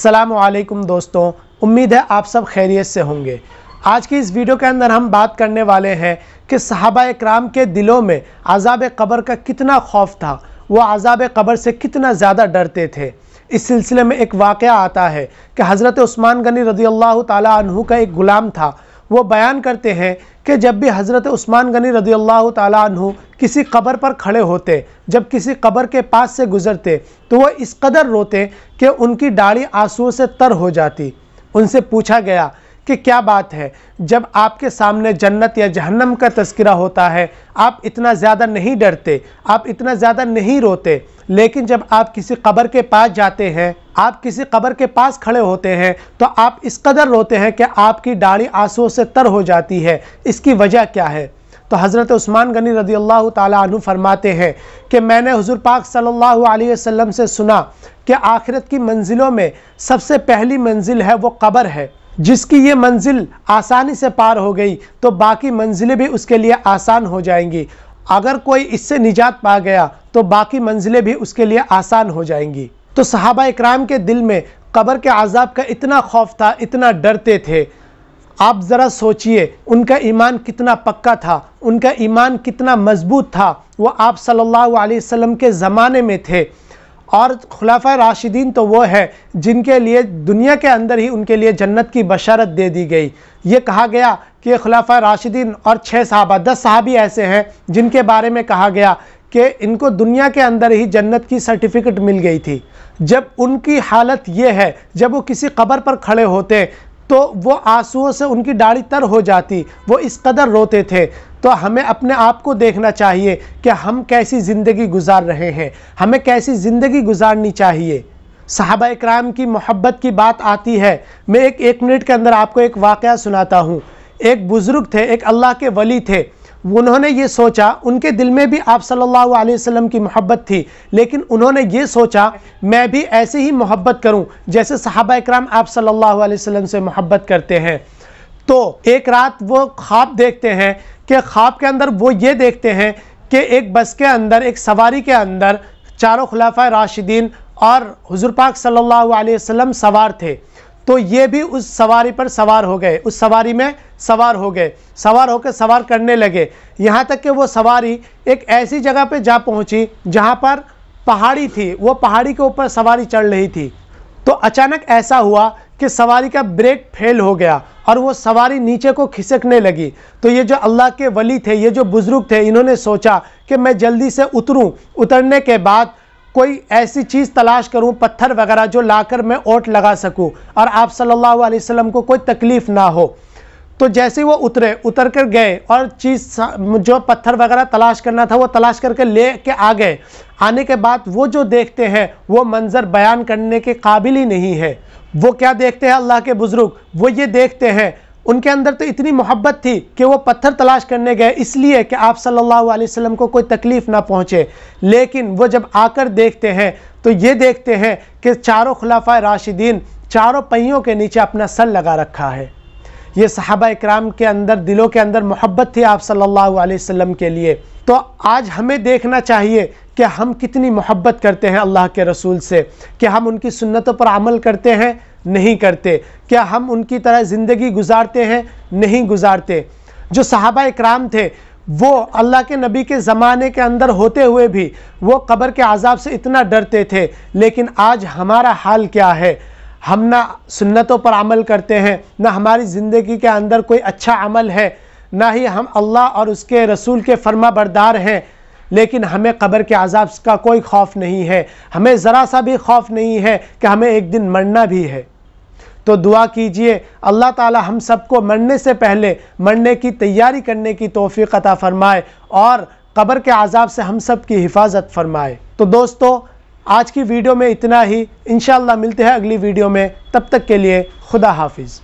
असलकम दोस्तों उम्मीद है आप सब खैरियत से होंगे आज की इस वीडियो के अंदर हम बात करने वाले हैं कि सहाबा कराम के दिलों में आज़ाब कब्र का कितना खौफ था वो आज़ाब कब्र से कितना ज़्यादा डरते थे इस सिलसिले में एक वाक़ आता है कि हज़रत उस्मान गनी रजी अल्लाह तु का एक ग़ुलाम था वो बयान करते हैं कि जब भी हज़रत उस्मान गनी रजी अल्लाह तु किसी कब्र पर खड़े होते जब किसी कब्र के पास से गुज़रते तो वह इस कदर रोते कि उनकी दाढ़ी आंसुओं से तर हो जाती उनसे पूछा गया कि क्या बात है जब आपके सामने जन्नत या जहन्नम का तस्करा होता है आप इतना ज़्यादा नहीं डरते आप इतना ज़्यादा नहीं रोते लेकिन जब आप किसी कब्र के पास जाते हैं आप किसी कब्र के पास खड़े होते हैं तो आप इस कदर रोते हैं कि आपकी डाढ़ी आंसुओं से तर हो जाती है इसकी वजह क्या है तो हज़रत उस्मान गनी रज़ी अल्लाह तु फरमाते हैं कि मैंने हजूर पाक सल्ला वसम से सुना कि आखिरत की मंजिलों में सबसे पहली मंजिल है वो कब्र है जिसकी ये मंजिल आसानी से पार हो गई तो बाकी मंजिलें भी उसके लिए आसान हो जाएंगी अगर कोई इससे निजात पा गया तो बाकी मंजिलें भी उसके लिए आसान हो जाएंगी तो सहाबा इकराम के दिल में कब्र के आज़ाब का इतना खौफ था इतना डरते थे आप ज़रा सोचिए उनका ईमान कितना पक्का था उनका ईमान कितना मजबूत था वो आप सल्लल्लाहु अलैहि वसल्लम के ज़माने में थे और खुलाफा राशिदीन तो वो है जिनके लिए दुनिया के अंदर ही उनके लिए जन्नत की बशारत दे दी गई ये कहा गया कि खुलाफा राशिदीन और छः साहबा दस साहबी ऐसे हैं जिनके बारे में कहा गया कि इनको दुनिया के अंदर ही जन्नत की सर्टिफिकेट मिल गई थी जब उनकी हालत ये है जब वो किसी कबर पर खड़े होते तो वो आंसुओं से उनकी दाढ़ी तर हो जाती वो इस कदर रोते थे तो हमें अपने आप को देखना चाहिए कि हम कैसी ज़िंदगी गुजार रहे हैं हमें कैसी ज़िंदगी गुजारनी चाहिए साहबा इक्राम की मोहब्बत की बात आती है मैं एक एक मिनट के अंदर आपको एक वाक़ सुनाता हूँ एक बुज़ुर्ग थे एक अल्लाह के वली थे उन्होंने ये सोचा उनके दिल में भी आप सल्लल्लाहु अलैहि वसल्लम की मोहब्बत थी लेकिन उन्होंने ये सोचा मैं भी ऐसे ही मोहब्बत करूं जैसे सहाबा इक्राम आप सल्लल्लाहु अलैहि वसल्लम से मोहब्बत करते हैं तो एक रात वो ख्वाब देखते हैं कि ख्वाब के अंदर वो ये देखते हैं कि एक बस के अंदर एक सवारी के अंदर चारों खुलाफा राशिदीन और हज़ुर पाक सल्लल्लाहु अलैहि वसल्लम सवार थे तो ये भी उस सवारी पर सवार हो गए उस सवारी में सवार हो गए सवार होकर सवार करने लगे यहाँ तक कि वो सवारी एक ऐसी जगह पे जा पहुँची जहाँ पर पहाड़ी थी वो पहाड़ी के ऊपर सवारी चढ़ रही थी तो अचानक ऐसा हुआ कि सवारी का ब्रेक फेल हो गया और वो सवारी नीचे को खिसकने लगी तो ये जो अल्लाह के वली थे ये जो बुज़ुर्ग थे इन्होंने सोचा कि मैं जल्दी से उतरूं उतरने के बाद कोई ऐसी चीज़ तलाश करूं पत्थर वगैरह जो लाकर मैं ओट लगा सकूं और आप सल्लल्लाहु अलैहि वसल्लम को कोई तकलीफ़ ना हो तो जैसे वो उतरे उतर कर गए और चीज़ जो पत्थर वगैरह तलाश करना था वो तलाश करके ले के आ गए आने के बाद वो जो देखते हैं वो मंज़र बयान करने के काबिल ही नहीं है वो क्या देखते हैं अल्लाह के बुज़ुर्ग वो ये देखते हैं उनके अंदर तो इतनी मोहब्बत थी कि वो पत्थर तलाश करने गए इसलिए कि आप सल्लल्लाहु अलैहि वसल्लम को कोई तकलीफ़ ना पहुँचे लेकिन वो जब आकर देखते हैं तो ये देखते हैं कि चारों खिलाफा राशिदीन चारों पहियों के नीचे अपना सर लगा रखा है ये सहाबा इक्राम के अंदर दिलों के अंदर मोहब्बत थी आप सल्लल्लाहु अलैहि वसल्लम के लिए तो आज हमें देखना चाहिए कि हम कितनी मोहब्बत करते हैं अल्लाह के रसूल से कि हम उनकी सुन्नतों पर अमल करते हैं नहीं करते क्या हम उनकी तरह ज़िंदगी गुजारते हैं नहीं गुजारते जो सहाबा इक्राम थे वो अल्लाह के नबी के ज़माने के अंदर होते हुए भी वो कब्र के अजाब से इतना डरते थे लेकिन आज हमारा हाल क्या है हम ना सुन्नतों पर अमल करते हैं ना हमारी ज़िंदगी के अंदर कोई अच्छा अमल है ना ही हम अल्लाह और उसके रसूल के फर्मा बरदार हैं लेकिन हमें कब्र के आज़ाब का कोई खौफ नहीं है हमें ज़रा सा भी खौफ नहीं है कि हमें एक दिन मरना भी है तो दुआ कीजिए अल्लाह ताला हम सबको मरने से पहले मरने की तैयारी करने की तोफ़ी अता फ़रमाए और कब्र के आज़ाब से हम सब की हिफाजत फरमाए तो दोस्तों आज की वीडियो में इतना ही इन मिलते हैं अगली वीडियो में तब तक के लिए खुदा हाफिज़